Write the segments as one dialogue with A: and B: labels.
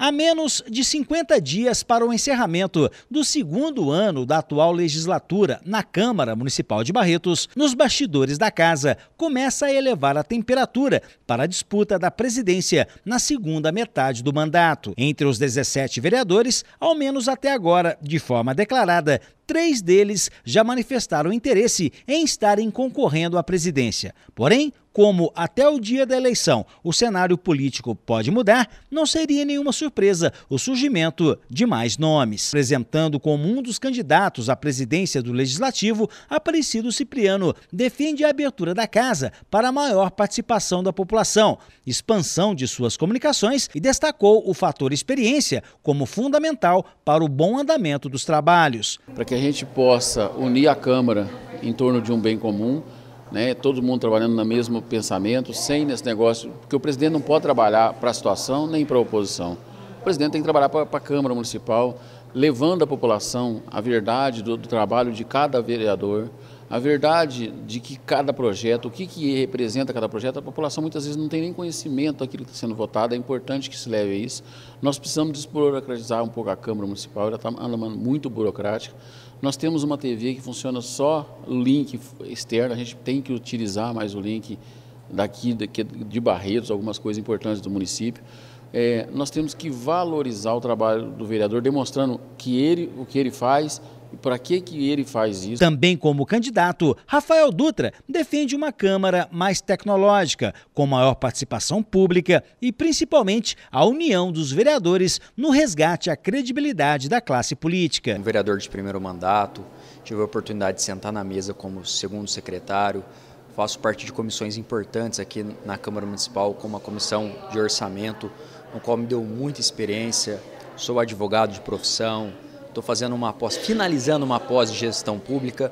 A: A menos de 50 dias para o encerramento do segundo ano da atual legislatura na Câmara Municipal de Barretos, nos bastidores da casa, começa a elevar a temperatura para a disputa da presidência na segunda metade do mandato. Entre os 17 vereadores, ao menos até agora, de forma declarada, três deles já manifestaram interesse em estarem concorrendo à presidência. Porém, como até o dia da eleição o cenário político pode mudar, não seria nenhuma surpresa o surgimento de mais nomes. Apresentando como um dos candidatos à presidência do Legislativo, Aparecido Cipriano defende a abertura da casa para a maior participação da população, expansão de suas comunicações e destacou o fator
B: experiência como fundamental para o bom andamento dos trabalhos. Para que a gente possa unir a Câmara em torno de um bem comum, né, todo mundo trabalhando no mesmo pensamento, sem nesse negócio, porque o presidente não pode trabalhar para a situação nem para a oposição. O presidente tem que trabalhar para a Câmara Municipal, levando à população a verdade do, do trabalho de cada vereador, a verdade de que cada projeto, o que, que representa cada projeto, a população muitas vezes não tem nem conhecimento daquilo que está sendo votado, é importante que se leve a isso. Nós precisamos desburocratizar um pouco a Câmara Municipal, ela está andando é muito burocrática. Nós temos uma TV que funciona só link externo, a gente tem que utilizar mais o link daqui, daqui de Barreiros, algumas coisas importantes do município. É, nós temos que valorizar o trabalho do vereador, demonstrando que ele, o que ele faz, e para que, que ele faz isso?
A: Também como candidato, Rafael Dutra defende uma Câmara mais tecnológica, com maior participação pública e principalmente a união dos vereadores no resgate à credibilidade da classe política. Um vereador de primeiro mandato,
C: tive a oportunidade de sentar na mesa como segundo secretário, faço parte de comissões importantes aqui na Câmara Municipal, como a Comissão de Orçamento, no qual me deu muita experiência, sou advogado de profissão, estou fazendo uma pós, finalizando uma pós de gestão pública.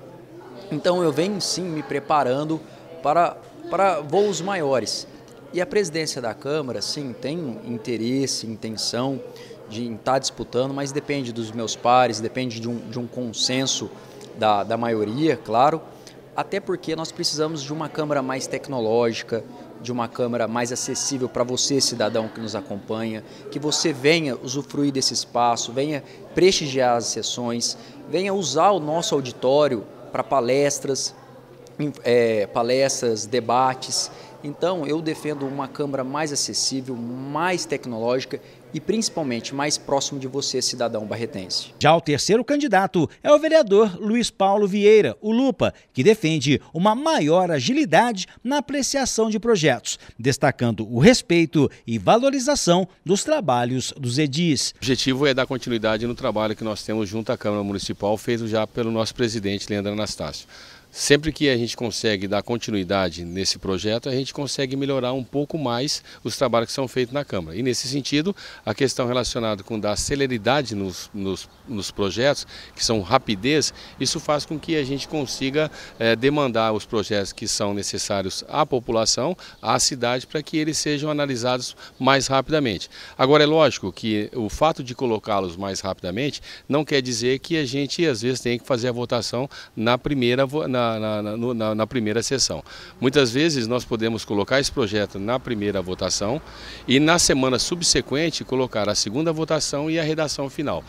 C: Então eu venho sim me preparando para, para voos maiores. E a presidência da Câmara, sim, tem interesse, intenção de estar tá disputando, mas depende dos meus pares, depende de um, de um consenso da, da maioria, claro. Até porque nós precisamos de uma Câmara mais tecnológica, de uma Câmara mais acessível para você, cidadão que nos acompanha, que você venha usufruir desse espaço, venha prestigiar as sessões, venha usar o nosso auditório para palestras, é, palestras, debates então, eu defendo uma Câmara mais acessível, mais tecnológica e principalmente mais próximo de você, cidadão barretense.
A: Já o terceiro candidato é o vereador Luiz Paulo Vieira, o Lupa, que defende uma maior agilidade na apreciação de projetos, destacando o respeito e valorização dos trabalhos dos
D: edis. O objetivo é dar continuidade no trabalho que nós temos junto à Câmara Municipal, feito já pelo nosso presidente Leandro Anastácio. Sempre que a gente consegue dar continuidade nesse projeto, a gente consegue melhorar um pouco mais os trabalhos que são feitos na Câmara. E nesse sentido, a questão relacionada com dar celeridade nos, nos, nos projetos, que são rapidez, isso faz com que a gente consiga é, demandar os projetos que são necessários à população, à cidade, para que eles sejam analisados mais rapidamente. Agora, é lógico que o fato de colocá-los mais rapidamente não quer dizer que a gente, às vezes, tem que fazer a votação na primeira... Na, na, na, na, primeira sessão. Muitas vezes nós podemos colocar esse projeto na primeira votação e na semana subsequente colocar a segunda votação e a redação final.